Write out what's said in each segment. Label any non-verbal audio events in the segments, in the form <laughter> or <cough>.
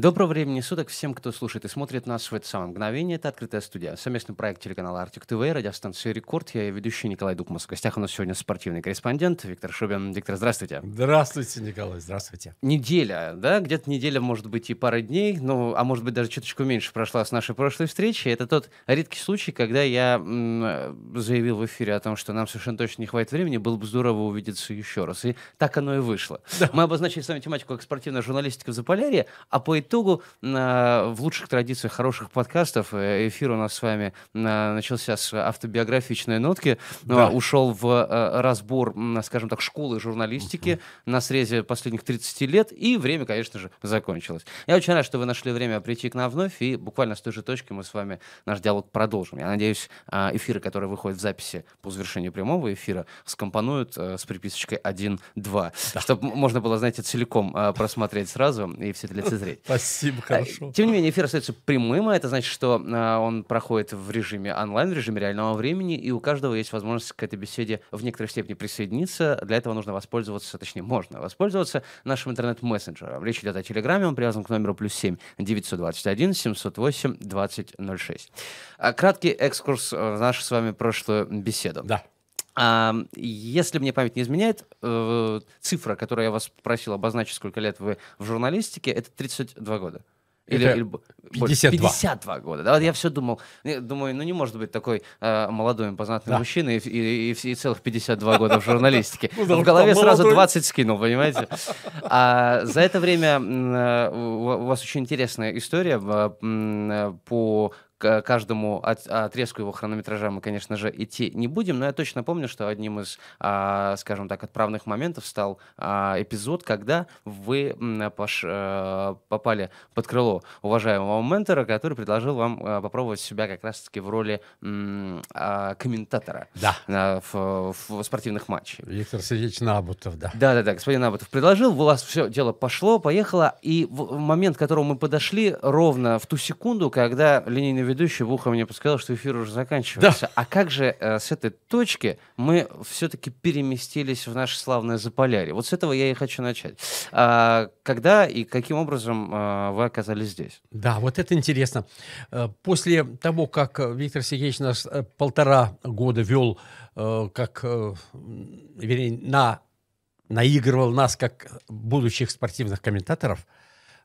Доброго времени суток всем, кто слушает и смотрит нас в это самое мгновение. Это «Открытая студия». Совместный проект телеканала «Артик ТВ», радиостанции «Рекорд». Я и ведущий Николай Дукмас. В гостях у нас сегодня спортивный корреспондент Виктор Шубин. Виктор, здравствуйте. Здравствуйте, Николай, здравствуйте. Неделя, да? Где-то неделя, может быть, и пара дней, ну, а может быть, даже чуточку меньше прошла с нашей прошлой встречи. Это тот редкий случай, когда я м- заявил в эфире о том, что нам совершенно точно не хватит времени, было бы здорово увидеться еще раз. И так оно и вышло. Да. Мы обозначили с вами тематику как спортивная журналистика в Заполярье, а по итогу, в лучших традициях хороших подкастов, э, эфир у нас с вами э, начался с автобиографичной нотки, ну, а да. ушел в э, разбор, скажем так, школы журналистики угу. на срезе последних 30 лет, и время, конечно же, закончилось. Я очень рад, что вы нашли время прийти к нам вновь, и буквально с той же точки мы с вами наш диалог продолжим. Я надеюсь, а, эфиры, которые выходят в записи по завершению прямого эфира, скомпонуют с приписочкой 1-2, да. чтобы можно было, знаете, целиком просмотреть сразу и все это лицезреть. Спасибо. Спасибо, э, хорошо. Тем не менее, эфир остается прямым, а это значит, что э, он проходит в режиме онлайн, в режиме реального времени, и у каждого есть возможность к этой беседе в некоторой степени присоединиться. Для этого нужно воспользоваться, точнее, можно воспользоваться нашим интернет-мессенджером. Речь идет о Телеграме, он привязан к номеру плюс 7 921 708 2006. Краткий экскурс в нашу с вами прошлую беседу. Да. Если мне память не изменяет, э, цифра, которую я вас просил обозначить, сколько лет вы в журналистике, это 32 года. Или, или 52. 52 года. Да, вот я все думал, думаю, ну не может быть такой э, молодой импозантный да. мужчина и, и, и, и целых 52 года в журналистике. <laughs> В голове сразу 20 скинул, понимаете? А за это время э, у вас очень интересная история э, по к каждому от, отрезку его хронометража мы, конечно же, идти не будем, но я точно помню, что одним из, а, скажем так, отправных моментов стал а, эпизод, когда вы пош, а, попали под крыло уважаемого ментора, который предложил вам а, попробовать себя как раз-таки в роли м, а, комментатора да. а, в, в спортивных матчах. Виктор Сергеевич Набутов, да. Да-да-да, господин Набутов предложил, у вас все дело пошло, поехало, и в момент, к которому мы подошли, ровно в ту секунду, когда линейный ведущий в ухо мне подсказал, что эфир уже заканчивается. Да. А как же э, с этой точки мы все-таки переместились в наше славное Заполярье? Вот с этого я и хочу начать. А, когда и каким образом э, вы оказались здесь? Да, вот это интересно. Э, после того, как Виктор Сергеевич нас э, полтора года вел э, как, э, вернее, на, наигрывал нас как будущих спортивных комментаторов,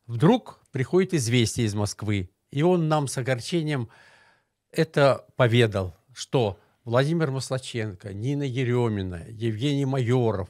вдруг приходит известие из Москвы и он нам с огорчением это поведал, что Владимир Маслаченко, Нина Еремина, Евгений Майоров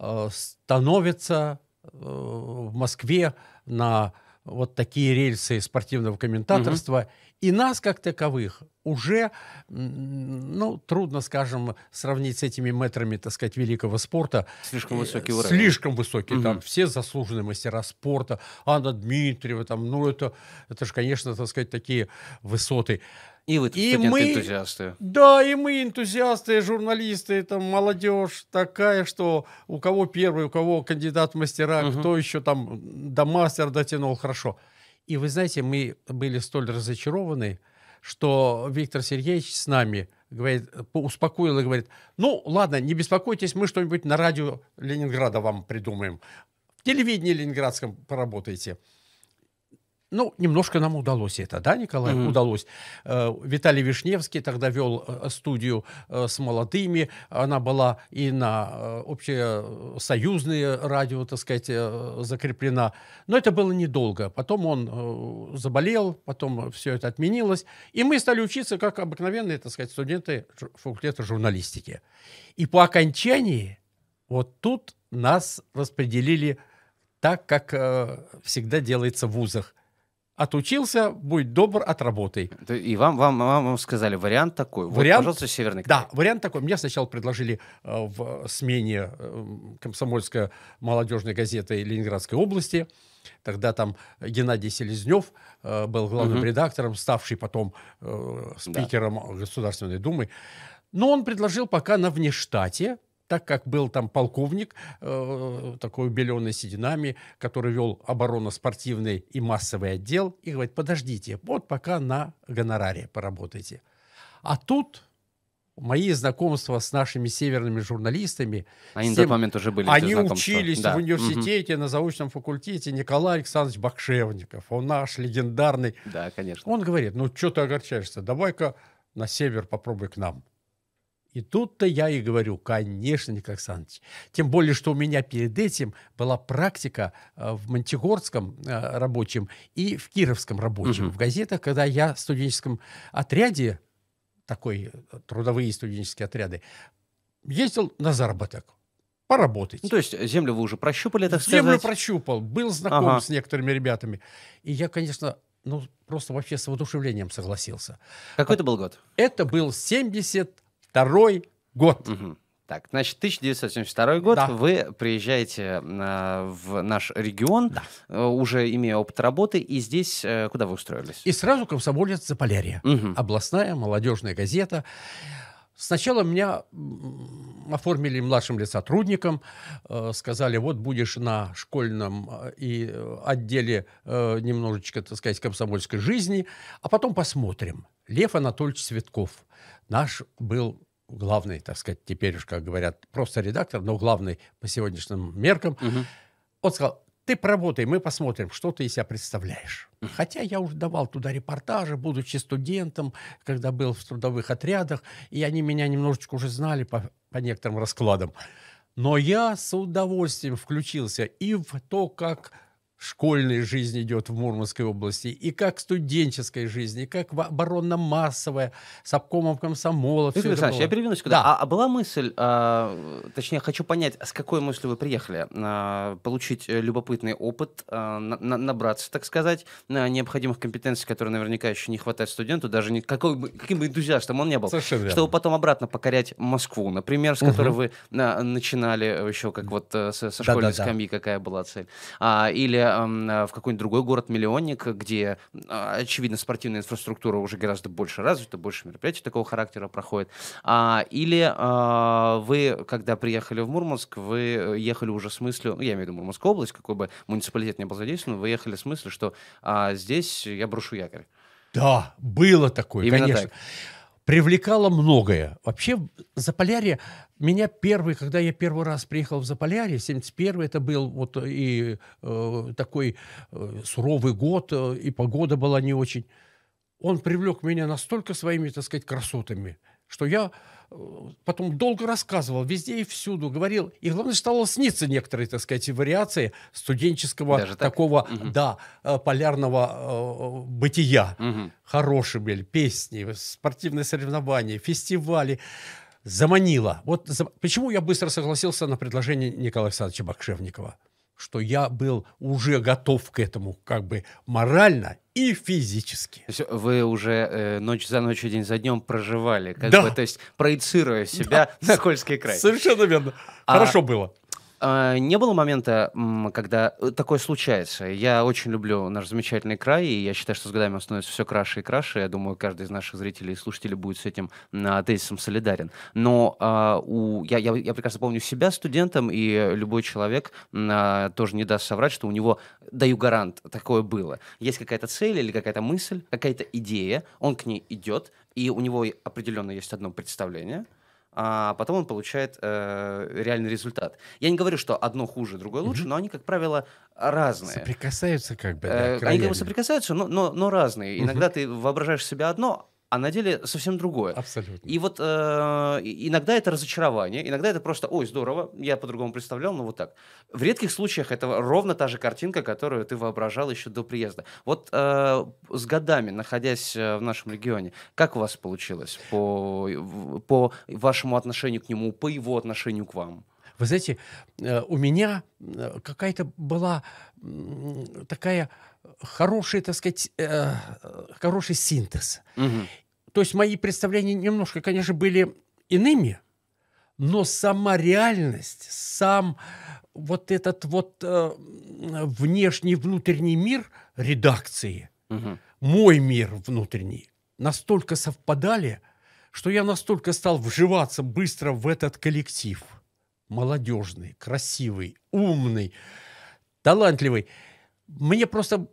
э, становятся э, в Москве на вот такие рельсы спортивного комментаторства угу. И нас, как таковых, уже, ну, трудно, скажем, сравнить с этими метрами, так сказать, великого спорта. Слишком высокий э, уровень. Слишком высокий, угу. там, все заслуженные мастера спорта, Анна Дмитриева, там, ну, это, это же, конечно, так сказать, такие высоты. И вы и мы, энтузиасты. Да, и мы энтузиасты, журналисты, там молодежь такая, что у кого первый, у кого кандидат в мастера, угу. кто еще там до мастера дотянул хорошо. И вы знаете, мы были столь разочарованы, что Виктор Сергеевич с нами говорит, успокоил и говорит, ну, ладно, не беспокойтесь, мы что-нибудь на радио Ленинграда вам придумаем. В телевидении ленинградском поработайте. Ну, немножко нам удалось это, да, Николай? Mm-hmm. Удалось. Э, Виталий Вишневский тогда вел э, студию э, с молодыми. Она была и на общесоюзные радио, так сказать, закреплена. Но это было недолго. Потом он заболел, потом все это отменилось. И мы стали учиться, как обыкновенные, так сказать, студенты факультета журналистики. И по окончании вот тут нас распределили так, как всегда делается в вузах – Отучился, будь добр, отработай. И вам, вам, вам сказали, вариант такой. Вариант, вот, пожалуйста, Северный Край. Да, вариант такой. Мне сначала предложили э, в смене э, комсомольской молодежной газеты Ленинградской области. Тогда там Геннадий Селезнев э, был главным угу. редактором, ставший потом э, спикером да. Государственной Думы. Но он предложил пока на внештате так как был там полковник, э, такой беленый сединами, который вел оборонно-спортивный и массовый отдел, и говорит, подождите, вот пока на гонораре поработайте. А тут мои знакомства с нашими северными журналистами... Они на тот момент уже были. Они учились да. в университете, угу. на заочном факультете. Николай Александрович Бакшевников, он наш легендарный. Да, конечно. Он говорит, ну что ты огорчаешься, давай-ка на север попробуй к нам. И тут-то я и говорю, конечно, Николай Александрович. Тем более, что у меня перед этим была практика э, в Монтигорском э, рабочем и в Кировском рабочем, угу. в газетах, когда я в студенческом отряде, такой э, трудовые студенческие отряды, ездил на заработок поработать. Ну, то есть землю вы уже прощупали, так землю сказать? Землю прощупал, был знаком ага. с некоторыми ребятами. И я, конечно, ну, просто вообще с воодушевлением согласился. Какой а, это был год? Это был 70 год. Угу. Так, значит, 1972 год, да. вы приезжаете э, в наш регион, да. э, уже имея опыт работы, и здесь э, куда вы устроились? И сразу комсомолец Заполярье, угу. областная молодежная газета. Сначала меня оформили младшим сотрудником, э, сказали, вот будешь на школьном э, и э, отделе э, немножечко, так сказать, комсомольской жизни, а потом посмотрим. Лев Анатольевич Светков, наш был главный, так сказать, теперь уж, как говорят, просто редактор, но главный по сегодняшним меркам, угу. он сказал, ты поработай, мы посмотрим, что ты из себя представляешь. Хотя я уже давал туда репортажи, будучи студентом, когда был в трудовых отрядах, и они меня немножечко уже знали по, по некоторым раскладам. Но я с удовольствием включился и в то, как школьной жизни идет в Мурманской области, и как студенческой жизни и как оборонно-массовая, с обкомом комсомолов. Виктор Александрович, я перевинусь куда. Да. А, а была мысль, а, точнее, хочу понять, с какой мыслью вы приехали? А, получить э, любопытный опыт, а, на, на, набраться, так сказать, на необходимых компетенций, которые наверняка еще не хватает студенту, даже ни, какой бы, каким бы энтузиастом он не был. Совершенно верно. Чтобы потом обратно покорять Москву, например, с которой угу. вы на, начинали еще как вот э, со, со школьной да, да, скамьи, да. какая была цель. А, или Э, в какой-нибудь другой город-миллионник, где, а, очевидно, спортивная инфраструктура уже гораздо больше развита, больше мероприятий такого характера проходит. А, или а, вы, когда приехали в Мурманск, вы э, ехали уже с мыслью, ну, я имею в виду Мурманскую область, какой бы муниципалитет ни был задействован, вы ехали с мыслью, что здесь я брошу якорь. Да, было такое, Именно конечно. Так привлекало многое. Вообще Заполярье меня первый, когда я первый раз приехал в Заполярье, 71 это был вот э, и э, такой э, суровый год, э, и погода была не очень. Он привлек меня настолько своими, так сказать, красотами, что я потом долго рассказывал везде и всюду, говорил. И главное, стало сниться некоторые, так сказать, вариации студенческого Даже так? такого, угу. да, э, полярного э, бытия. Угу. Хорошие были песни, спортивные соревнования, фестивали. Заманило. Вот за... почему я быстро согласился на предложение Николая Александровича Бакшевникова что я был уже готов к этому как бы морально и физически. То есть вы уже э, ночь за ночью, день за днем проживали, как да. бы, то есть проецируя себя да. на Кольский край. Совершенно верно. А... Хорошо было. А, не было момента, когда э, такое случается. Я очень люблю наш замечательный край, и я считаю, что с годами становится все краше и краше. Я думаю, каждый из наших зрителей и слушателей будет с этим тезисом солидарен. Но а, у, я, я, я прекрасно помню себя студентом, и любой человек а, тоже не даст соврать, что у него, даю гарант, такое было. Есть какая-то цель или какая-то мысль, какая-то идея, он к ней идет, и у него определенно есть одно представление — а потом он получает э, реальный результат. Я не говорю, что одно хуже, другое лучше, mm-hmm. но они, как правило, разные. Соприкасаются как бы, да, э, Они как бы соприкасаются, но, но, но разные. Mm-hmm. Иногда ты воображаешь себя одно, а на деле совсем другое. Абсолютно. И вот э, иногда это разочарование, иногда это просто, ой, здорово, я по-другому представлял, но ну вот так. В редких случаях это ровно та же картинка, которую ты воображал еще до приезда. Вот э, с годами, находясь э, в нашем регионе, как у вас получилось по, по вашему отношению к нему, по его отношению к вам? Вы знаете, э, у меня э, какая-то была такая хороший, так сказать, хороший синтез. Угу. То есть мои представления немножко, конечно, были иными, но сама реальность, сам вот этот вот э, внешний внутренний мир редакции, угу. мой мир внутренний, настолько совпадали, что я настолько стал вживаться быстро в этот коллектив. Молодежный, красивый, умный, талантливый. Мне просто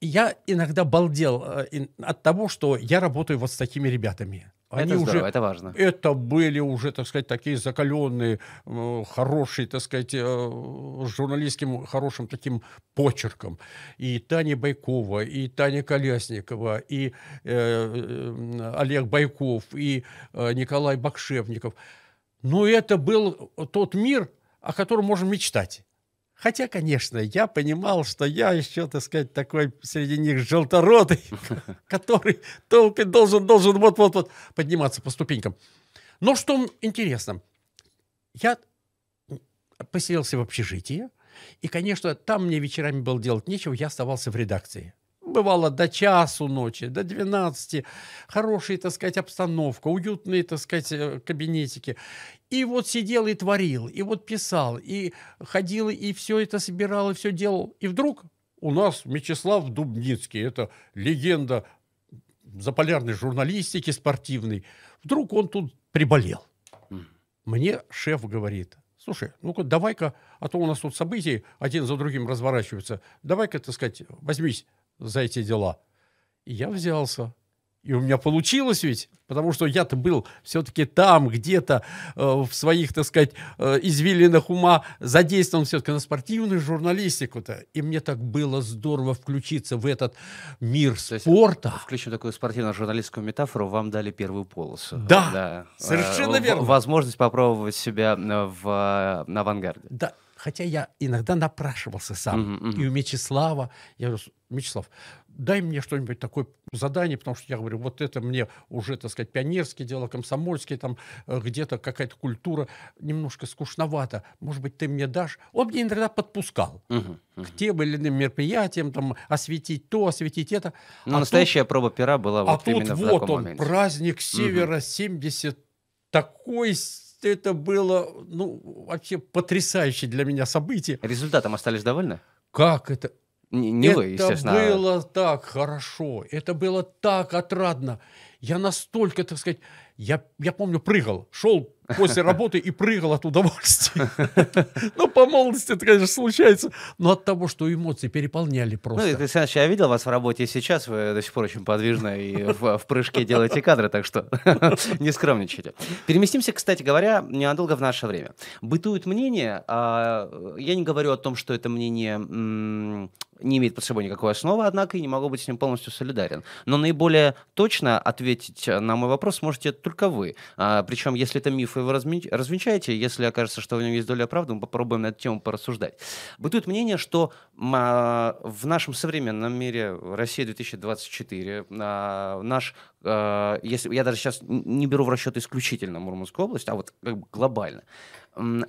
я иногда балдел э, от того, что я работаю вот с такими ребятами. Они это здорово, уже, это важно. Это были уже, так сказать, такие закаленные, хорошие, так сказать, э, журналистским хорошим таким почерком. И Таня Байкова, и Таня Колясникова, и э, э, Олег Байков, и э, Николай Бакшевников. Но это был тот мир, о котором можем мечтать. Хотя, конечно, я понимал, что я еще, так сказать, такой среди них желторотый, <laughs> который только должен, должен вот-вот-вот подниматься по ступенькам. Но что интересно, я поселился в общежитии, и, конечно, там мне вечерами было делать нечего, я оставался в редакции. Бывало до часу ночи, до 12. Хорошая, так сказать, обстановка, уютные, так сказать, э, кабинетики. И вот сидел и творил, и вот писал, и ходил, и все это собирал, и все делал. И вдруг у нас Мячеслав Дубницкий, это легенда заполярной журналистики спортивной, вдруг он тут приболел. Мне шеф говорит, слушай, ну-ка давай-ка, а то у нас тут события один за другим разворачиваются, давай-ка, так сказать, возьмись за эти дела. И я взялся. И у меня получилось ведь, потому что я-то был все-таки там, где-то э, в своих, так сказать, э, извилинах ума задействован все-таки на спортивную журналистику-то. И мне так было здорово включиться в этот мир То спорта. Есть, включим такую спортивно-журналистскую метафору, вам дали первую полосу. Да, да. совершенно э, верно. Возможность попробовать себя э, в, на э, авангарде. Да, хотя я иногда напрашивался сам. Mm-hmm, mm-hmm. И у Мечислава, я говорю, Мячеслав, дай мне что-нибудь такое задание, потому что я говорю, вот это мне уже, так сказать, пионерские дела, комсомольские, там э, где-то какая-то культура, немножко скучновато, может быть, ты мне дашь? Он мне иногда подпускал угу, угу. к тем или иным мероприятиям, там, осветить то, осветить это. Но ну, а настоящая тут, проба пера была а вот а именно тут в вот он, моменте. праздник Севера угу. 70, такой это было, ну, вообще потрясающее для меня событие. Результатом остались довольны? Как это? Не, это естественно. Это а было так хорошо, это было так отрадно. Я настолько, так сказать, я, я помню, прыгал, шел после работы и прыгал от удовольствия. <laughs> Ну, по молодости это, конечно, случается, но от того, что эмоции переполняли ну, просто. Ну, Александр я видел вас в работе сейчас, вы до сих пор очень подвижно и в прыжке делаете кадры, так что <laughs> не скромничайте. Переместимся, кстати говоря, ненадолго в наше время. Бытует мнение, а, я не говорю о том, что это мнение не имеет под собой никакой основы, однако и не могу быть с ним полностью солидарен. Но наиболее точно ответить э, на мой вопрос можете только вы. А, причем, если это миф, вы его развенчаете, если окажется, что в нем есть доля правды, мы попробуем на эту тему порассуждать. Бытует мнение, что а, в нашем современном мире, э, Россия 2024, а, наш Э, если я даже сейчас не беру в расчет исключительно Мурманскую область, а вот как бы глобально.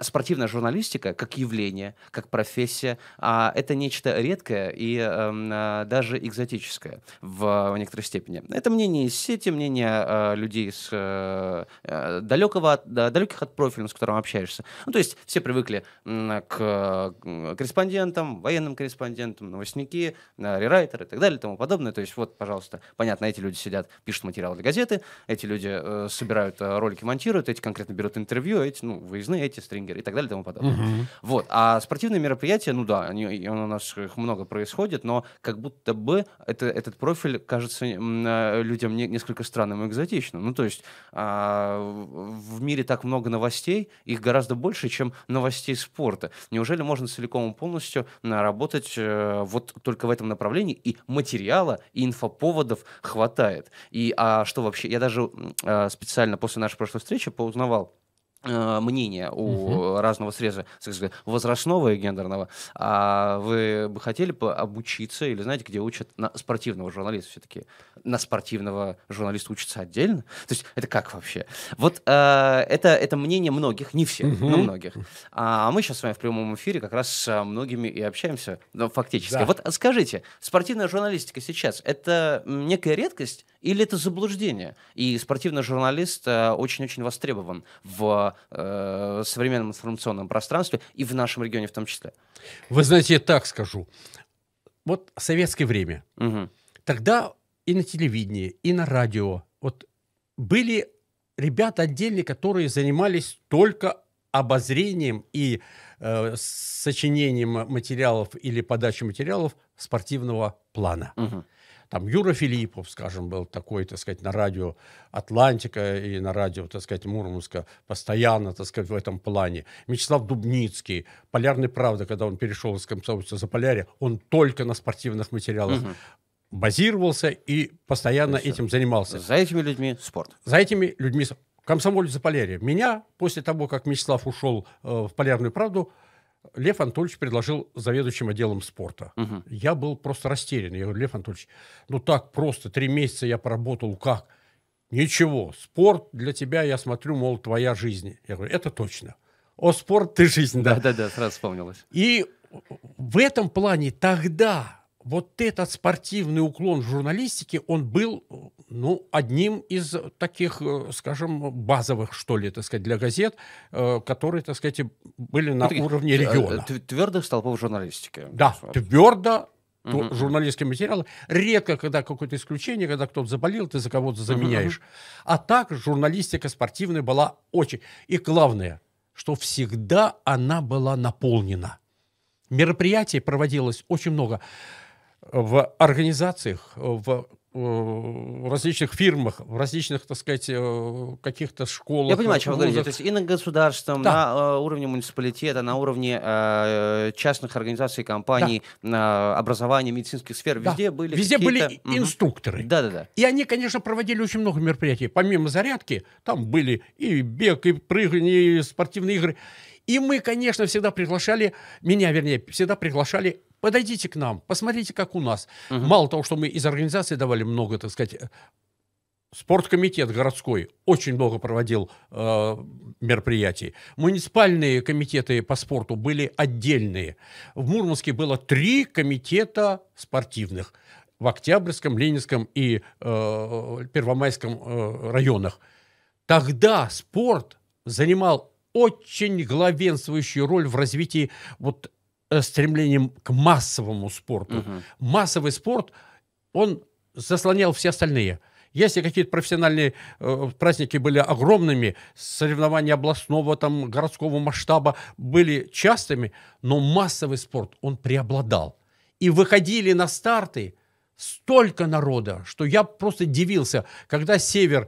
Спортивная журналистика как явление, как профессия, а это нечто редкое и эм, э, даже экзотическое в некоторой степени. Это мнение из сети, мнение э, людей с далекого, далеких от профиля, с которым общаешься. Ну, то есть все привыкли к корреспондентам, военным корреспондентам, новостники, рерайтеры и так далее и тому подобное. То есть вот, пожалуйста, понятно, эти люди сидят, пишут пишут материалы для газеты, эти люди э, собирают э, ролики, монтируют, эти конкретно берут интервью, эти, ну, выездные, эти стрингеры и так далее и тому подобное. Угу. Вот. А спортивные мероприятия, ну да, они, у нас их много происходит, но как будто бы это, этот профиль кажется э, людям не, несколько странным и экзотичным. Ну, то есть э, в мире так много новостей, их гораздо больше, чем новостей спорта. Неужели можно целиком и полностью работать э, вот только в этом направлении, и материала, и инфоповодов хватает? И а что вообще, я даже а, специально после нашей прошлой встречи поузнавал, э, мнение у угу. разного среза сказать, возрастного и гендерного, а вы бы хотели обучиться или знаете, где учат на спортивного журналиста все-таки? На спортивного журналиста учатся отдельно? То есть это как вообще? Вот э, это, это мнение многих, не всех, угу. но многих. А, а мы сейчас с вами в прямом эфире как раз с многими и общаемся, ну, фактически. Да. Вот скажите, спортивная журналистика сейчас, это некая редкость или это заблуждение? И спортивный журналист э, очень-очень востребован в э, современном информационном пространстве и в нашем регионе в том числе. Вы знаете, я так скажу. Вот советское время. Угу. Тогда и на телевидении, и на радио вот были ребята отдельные, которые занимались только обозрением и э, сочинением материалов или подачей материалов спортивного плана. Угу. Там Юра Филиппов, скажем, был такой, так сказать, на радио «Атлантика» и на радио, так сказать, «Мурманска» постоянно, так сказать, в этом плане. Мечислав Дубницкий, «Полярный правда», когда он перешел из комсомольца за полярье, он только на спортивных материалах угу базировался и постоянно и этим занимался. За этими людьми спорт. За этими людьми Комсомоль Заполярье. Меня после того, как Мечислав ушел э, в «Полярную правду», Лев Анатольевич предложил заведующим отделом спорта. Угу. Я был просто растерян. Я говорю, Лев Анатольевич, ну так просто, три месяца я поработал, как? Ничего, спорт для тебя, я смотрю, мол, твоя жизнь. Я говорю, это точно. О, спорт, ты жизнь, да. Да-да-да, сразу вспомнилось. И в этом плане тогда вот этот спортивный уклон в журналистике, он был ну, одним из таких, э, скажем, базовых, что ли, так сказать, для газет, э, которые, так сказать, были на ну, уровне э, региона. Твердых столпов журналистики. Да, твердо то, uh журналистские материалы. Редко, когда какое-то исключение, когда кто-то заболел, ты за кого-то заменяешь. uh А так журналистика спортивная была очень. И главное, что всегда она была наполнена. Мероприятий проводилось очень много в организациях, в Э, в различных фирмах, в различных, так сказать, э, каких-то школах. Я понимаю, о чем вы говорите. То есть и на государственном, да. на э, уровне муниципалитета, на уровне частных организаций, компаний, да. на образование, медицинских сфер, да. везде были Везде были инструкторы. Да-да-да. И они, конечно, проводили очень много мероприятий. Помимо зарядки, там были и бег, и прыгание, и спортивные игры. И мы, конечно, всегда приглашали, меня, вернее, всегда приглашали подойдите к нам, посмотрите, как у нас. Угу. Мало того, что мы из организации давали много, так сказать, Спорткомитет городской очень много проводил э, мероприятий. Муниципальные комитеты по спорту были отдельные. В Мурманске было три комитета спортивных в Октябрьском, Ленинском и э, Первомайском э, районах. Тогда спорт занимал очень главенствующую роль в развитии вот Э, стремлением к массовому спорту. Угу. Массовый спорт, он заслонял все остальные. Если какие-то профессиональные э, праздники были огромными, соревнования областного, там, городского масштаба были частыми, но массовый спорт, он преобладал. И выходили на старты столько народа, что я просто дивился, когда «Север»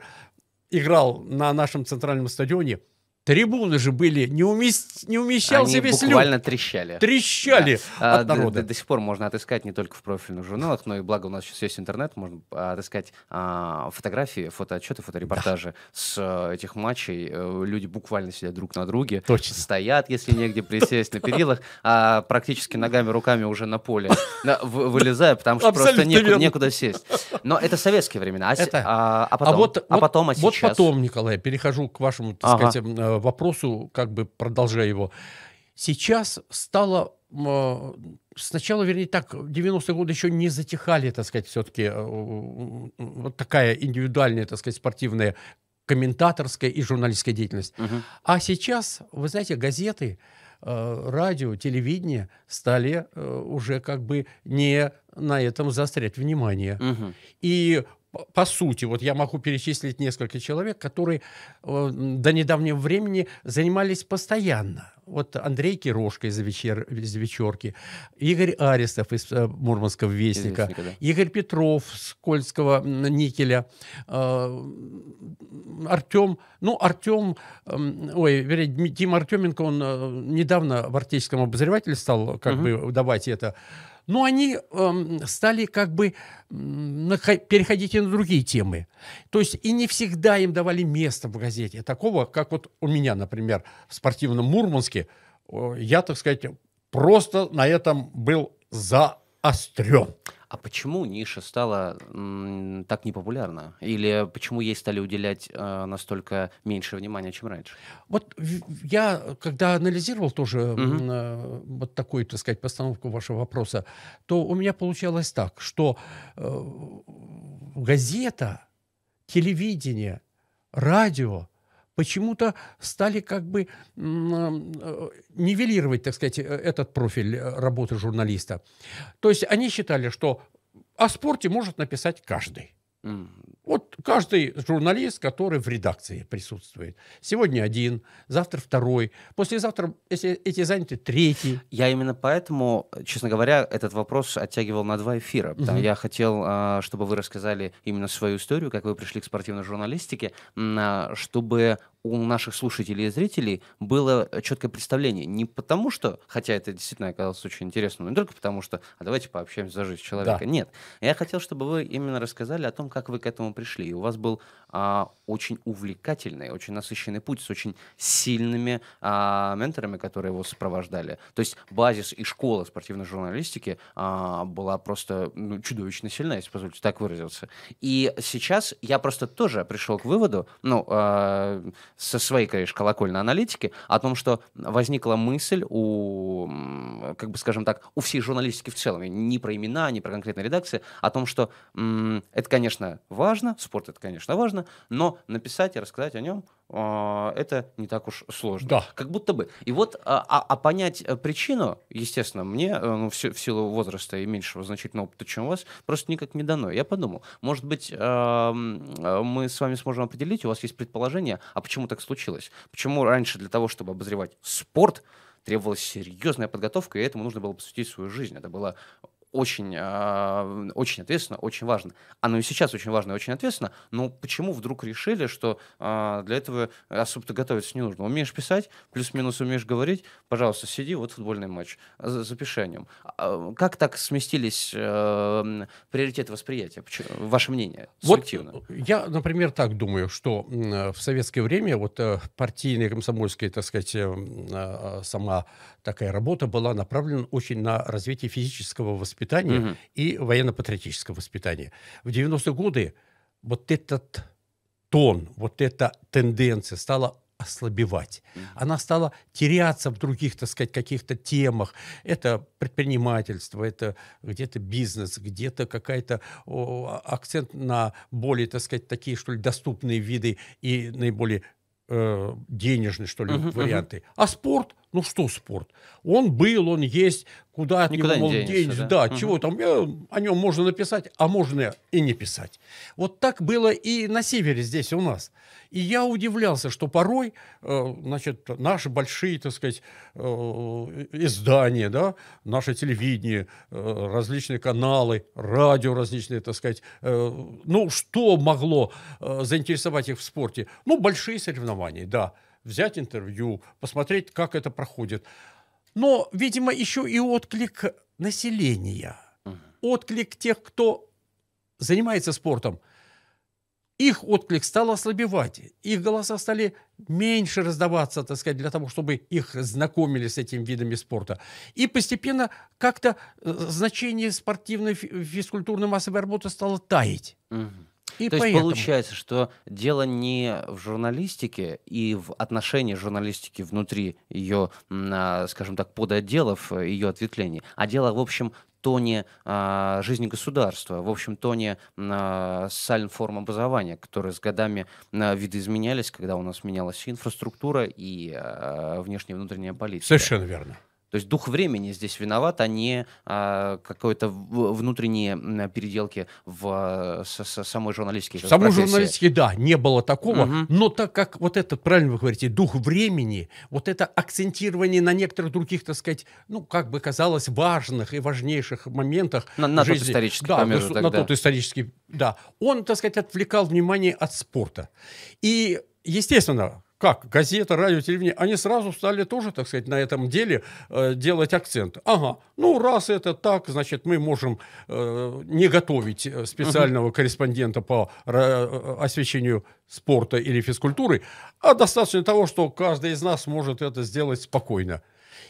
играл на нашем центральном стадионе – Трибуны же были, не, умест... не умещался Они весь люд. буквально трещали. Трещали да. А, от а, народа. До, до сих пор можно отыскать не только в профильных журналах, но и благо у нас сейчас есть интернет, можно а, отыскать а, фотографии, фотоотчеты, фоторепортажи да. с а, этих матчей. Э, люди буквально сидят друг на друге, Точно. стоят, если негде присесть на перилах, а практически ногами, руками уже на поле, вылезая, потому что просто некуда сесть. Но это советские времена. А, а потом, а потом, а сейчас? Вот потом, Николай, перехожу к вашему, так сказать, эм, э, Э, вопросу, как бы продолжая его, сейчас стало э, сначала, вернее, так, 90-е годы еще не затихали, так сказать, все-таки э, вот такая индивидуальная, так сказать, спортивная комментаторская и журналистская деятельность. Угу. А сейчас, вы знаете, газеты, радио, телевидение стали уже как бы не на этом заострять внимание. Угу. И по, сути, вот я могу перечислить несколько человек, которые э, до недавнего времени занимались постоянно. Вот Андрей Кирошко из, вечер, из «Вечерки», Игорь Арестов из э, «Мурманского вестника», вестника да. Игорь Петров с «Кольского никеля», э, Артем, ну, Артем, э, ой, вернее, Дима Артеменко, он э, недавно в «Арктическом обозревателе» стал как угу. бы давать это но они эм, стали как бы переходить и на другие темы. То есть и не всегда им давали место в газете. Такого, как вот у меня, например, в спортивном Мурманске, я, так сказать, просто на этом был заострен а почему ниша стала так непопулярна? Или почему ей стали уделять э, настолько меньше внимания, чем раньше? Вот я, э, когда анализировал тоже угу. э, вот такую, так сказать, постановку вашего вопроса, то у меня получалось так, что э, газета, телевидение, радио почему-то стали как бы э, нивелировать, так сказать, э, этот профиль э, работы журналиста. То есть они считали, что о спорте может написать каждый. Вот каждый журналист, который в редакции присутствует. Сегодня один, завтра второй, послезавтра, если эти заняты, третий. Я именно поэтому, честно говоря, этот вопрос оттягивал на два эфира. Угу. Я хотел, а, чтобы вы рассказали именно свою историю, как вы пришли к спортивной журналистике, а, чтобы у наших слушателей и зрителей было э, четкое представление. Не потому что, хотя это действительно оказалось очень интересно, но не только потому что, а давайте пообщаемся за жизнь человека. Да. Нет. Я хотел, чтобы вы именно рассказали о том, как вы к этому пришли. И у вас был а, очень увлекательный, очень насыщенный путь с очень сильными а, менторами, которые его сопровождали. То есть базис и школа спортивной журналистики а, была просто ну, чудовищно сильна, если позволите так выразиться. И сейчас я просто тоже пришел к выводу, ну, а, со своей, конечно, колокольной аналитики о том, что возникла мысль у, как бы скажем так, у всей журналистики в целом, не про имена, не про конкретные редакции, о том, что это, конечно, важно, спорт это, конечно, важно, но написать и рассказать о нем а, это не так уж сложно. Да. Как будто бы. И вот, а, а, а понять э, причину, естественно, мне, э, ну, в, в силу возраста и меньшего значительного опыта, чем у вас, просто никак не дано. Я подумал, может быть, э, мы с вами сможем определить, у вас есть предположение, а почему так случилось? Почему раньше для того, чтобы обозревать спорт, требовалась серьезная подготовка, и этому нужно было посвятить свою жизнь. Это было очень, а, очень ответственно, очень важно. Оно и сейчас очень важно и очень ответственно, но почему вдруг решили, что а, для этого особо-то готовиться не нужно? Умеешь писать, плюс-минус умеешь говорить, пожалуйста, сиди, вот футбольный матч, запиши о нем. А, как так сместились э, приоритеты восприятия? Ваше мнение, субъективно. Вот я, например, так думаю, что в советское время вот э, партийные комсомольские так сказать, э, сама такая работа была направлена очень на развитие физического воспитания угу. и военно-патриотического воспитания. В 90-е годы вот этот тон, вот эта тенденция стала ослабевать. Она стала теряться в других, так сказать, каких-то темах. Это предпринимательство, это где-то бизнес, где-то какая-то акцент на более, так сказать, такие, что ли, доступные виды и наиболее э, денежные, что ли, uh-huh, варианты. Uh-huh. А спорт – ну что спорт? Он был, он есть, куда от Никуда него, мол, не денешься, денешь, да, да угу. чего там, я, о нем можно написать, а можно и не писать. Вот так было и на севере здесь у нас. И я удивлялся, что порой, э, значит, наши большие, так сказать, э, издания, да, наше телевидение, э, различные каналы, радио различные, так сказать, э, ну, что могло э, заинтересовать их в спорте? Ну, большие соревнования, да, взять интервью, посмотреть, как это проходит. Но, видимо, еще и отклик населения, отклик тех, кто занимается спортом. Их отклик стал ослабевать, их голоса стали меньше раздаваться, так сказать, для того, чтобы их знакомили с этим видами спорта. И постепенно как-то э, значение спортивной физкультурной массовой работы стало таять. Угу. И То поэтому... есть получается, что дело не в журналистике и в отношении журналистики внутри ее, а, скажем так, подотделов, э, ее ответвлений, а дело, в общем, тоне э, жизни государства, в общем тоне э, социальных форм образования, которые с годами э, видоизменялись, когда у нас менялась инфраструктура и э, внешняя и внутренняя политика. Совершенно верно. То есть дух времени здесь виноват, а не а, какой-то внутренние переделки в с, а, с самой журналистской Самой журналистской, да, не было такого. Угу. Но так как вот это, правильно вы говорите, дух времени, вот это акцентирование на некоторых других, так сказать, ну, как бы казалось, важных и важнейших моментах На, на жизни. тот исторический да, промежуток. На да. тот исторический, да. Он, так сказать, отвлекал внимание от спорта. И, естественно, как газета, радио, телевидение, они сразу стали тоже, так сказать, на этом деле э, делать акцент. Ага, ну раз это так, значит, мы можем э, не готовить э, специального uh корреспондента по э, освещению спорта или физкультуры, а достаточно того, что каждый из нас может это сделать спокойно.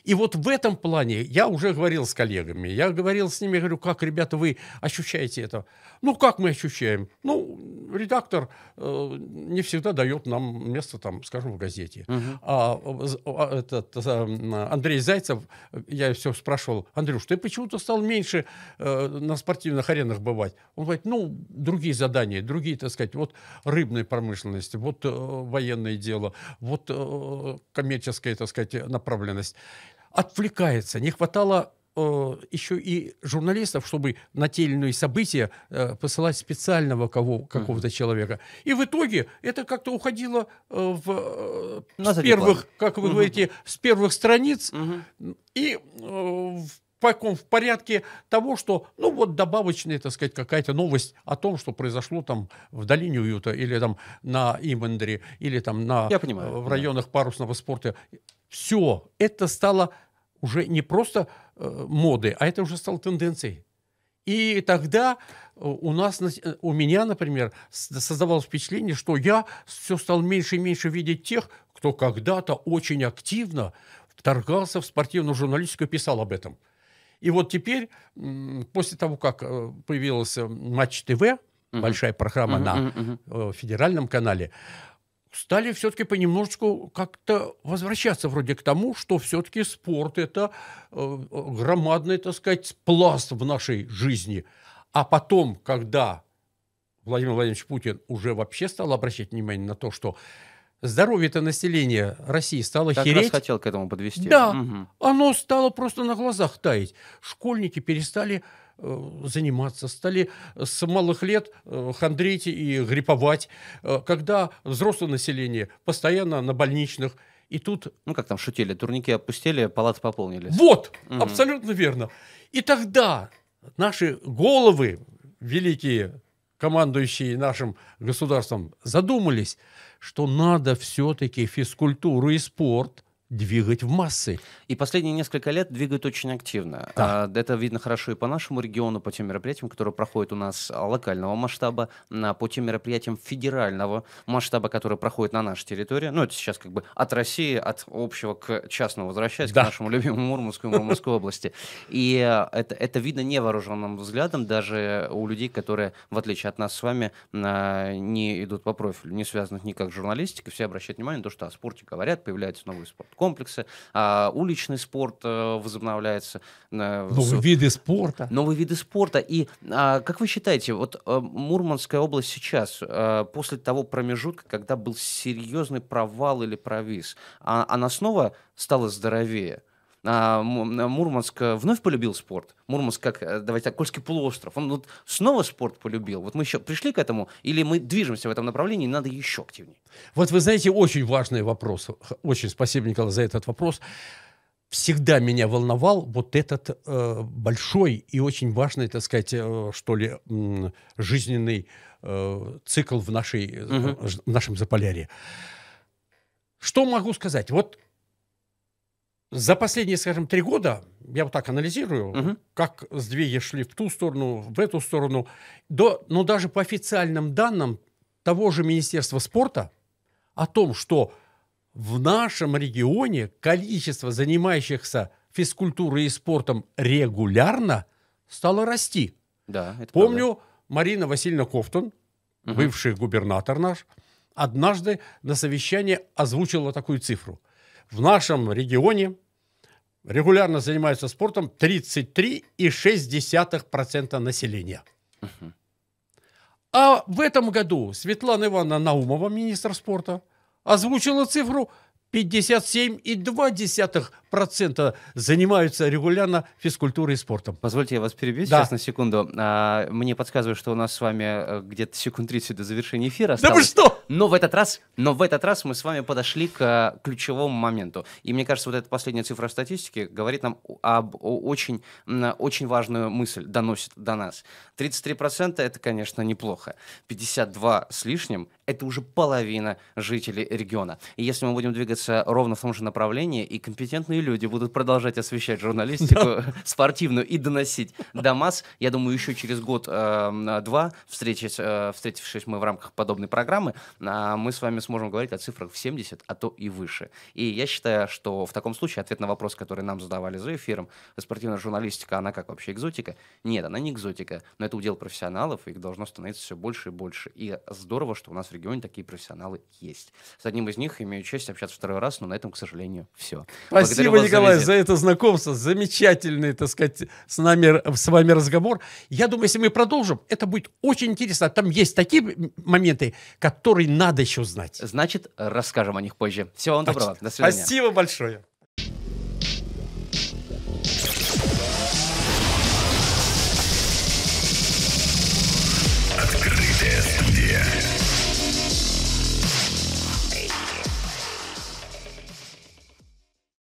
И вот в этом плане я уже говорил с коллегами, я говорил с ними, говорю, как, ребята, вы ощущаете это? Ну, как мы ощущаем? Ну, редактор э, не всегда дает нам место, там, скажем, в газете. Угу. А, этот, а, Андрей Зайцев, я все спрашивал, Андрюш, ты почему-то стал меньше э, на спортивных аренах бывать? Он говорит, ну, другие задания, другие, так сказать, вот рыбная промышленность, вот э, военное дело, вот э, коммерческая, так сказать, направленность. Отвлекается, не хватало Э, еще и журналистов, чтобы на те или иные события э, посылать специального кого, какого-то mm-hmm. человека. И в итоге это как-то уходило э, в, на с первых, план. как вы mm-hmm. говорите, с первых страниц mm-hmm. и в таком в порядке того, что, ну вот добавочная, так сказать, какая-то новость о том, что произошло там в долине уюта или там на Имендере или там на Я понимаю, в районах да. парусного спорта. Все это стало уже не просто Э, моды, а это уже стало тенденцией. И тогда э, у нас, э, у меня, например, создавалось впечатление, что я все стал меньше и меньше видеть тех, кто когда-то очень активно вторгался в спортивную журналистику и писал об этом. И вот теперь, после того, как появился Матч ТВ, большая программа на федеральном канале, стали все-таки понемножечку как-то возвращаться вроде к тому, что все-таки спорт – это э, громадный, так сказать, пласт в нашей жизни. А потом, когда Владимир Владимирович Путин уже вообще стал обращать внимание на то, что здоровье-то населения России стало как хереть. Как раз хотел к этому подвести. Да, угу. оно стало просто на глазах таять. Школьники перестали Э, заниматься, стали с малых лет э, хандрить и грипповать, э, когда взрослое население постоянно на больничных, и тут... Ну, как там шутили, турники опустили, палаты пополнились. Вот, угу. абсолютно верно. И тогда наши головы, великие командующие нашим государством, задумались, что надо все-таки физкультуру и спорт двигать в массы. И последние несколько лет двигают очень активно. Да. А, это видно хорошо и по нашему региону, по тем мероприятиям, которые проходят у нас а, локального масштаба, на по тем мероприятиям федерального масштаба, которые проходят на нашей территории. Ну, это сейчас как бы от России, от общего к частному возвращаясь да. к нашему любимому Мурманску Мурманской области. И а, это, это видно невооруженным взглядом даже у людей, которые, в отличие от нас с вами, не идут по профилю, не связанных никак с журналистикой. Все обращают внимание на то, что о спорте говорят, появляется новый спорт спорткомплексы, а уличный спорт э, возобновляется. Э, Новые виды спорта. Новые виды спорта. И а, как вы считаете, вот э, Мурманская область сейчас, после того промежутка, когда был серьезный провал или провис, а, она снова стала здоровее? А, а, Мурманск э, вновь полюбил спорт. Мурманск, как, э, давайте так, Кольский полуостров, он вот снова спорт полюбил. Вот мы еще пришли к этому, или мы движемся в этом направлении, надо еще активнее. Вот вы знаете, очень важный вопрос. Очень спасибо, Николай, за этот вопрос всегда меня волновал вот этот э, большой и очень важный, так сказать, э, что ли, э, жизненный э, цикл в, нашей, угу. в нашем Заполярье. Что могу сказать? Вот за последние, скажем, три года, я вот так анализирую, угу. как сдвиги шли в ту сторону, в эту сторону, до, но ну, даже по официальным данным того же Министерства спорта о том, что в нашем регионе количество занимающихся физкультурой и спортом регулярно стало расти. Да, это Помню, правда. Марина Васильевна Кофтон, угу. бывший губернатор наш, однажды на совещании озвучила такую цифру. В нашем регионе регулярно занимаются спортом 33,6% населения. Угу. А в этом году Светлана Ивановна Наумова, министр спорта, озвучила цифру – 57,2% занимаются регулярно физкультурой и спортом. Позвольте, я вас перебью да. сейчас на секунду. А, мне подсказывают, что у нас с вами э, где-то секунд 30 до завершения эфира осталось. Да вы что? Но в этот раз, но в этот раз мы с вами подошли к э, ключевому моменту. И мне кажется, вот эта последняя цифра статистики говорит нам об очень, очень важную мысль, доносит до нас. 33% это, конечно, неплохо. 52 с лишним это уже половина жителей региона. И если мы будем двигаться двигаться ровно в том же направлении, и компетентные люди будут продолжать освещать журналистику <laughs> спортивную и доносить до масс. Я думаю, еще через год-два, эм, э, встретившись мы в рамках подобной программы, а, мы с вами сможем говорить о цифрах в 70, а то и выше. И я считаю, что в таком случае ответ на вопрос, который нам задавали за эфиром, спортивная журналистика, она как вообще экзотика? Нет, она не экзотика, но это удел профессионалов, их должно становиться все больше и больше. И здорово, что у нас в регионе такие профессионалы есть. С одним из них имею честь общаться в второй раз, но на этом, к сожалению, все. Спасибо, Николай, за, за это знакомство. Замечательный, так сказать, с, нами, с вами разговор. Я думаю, если мы продолжим, это будет очень интересно. Там есть такие моменты, которые надо еще знать. Значит, расскажем о них позже. Всего вам доброго. До свидания. Спасибо большое.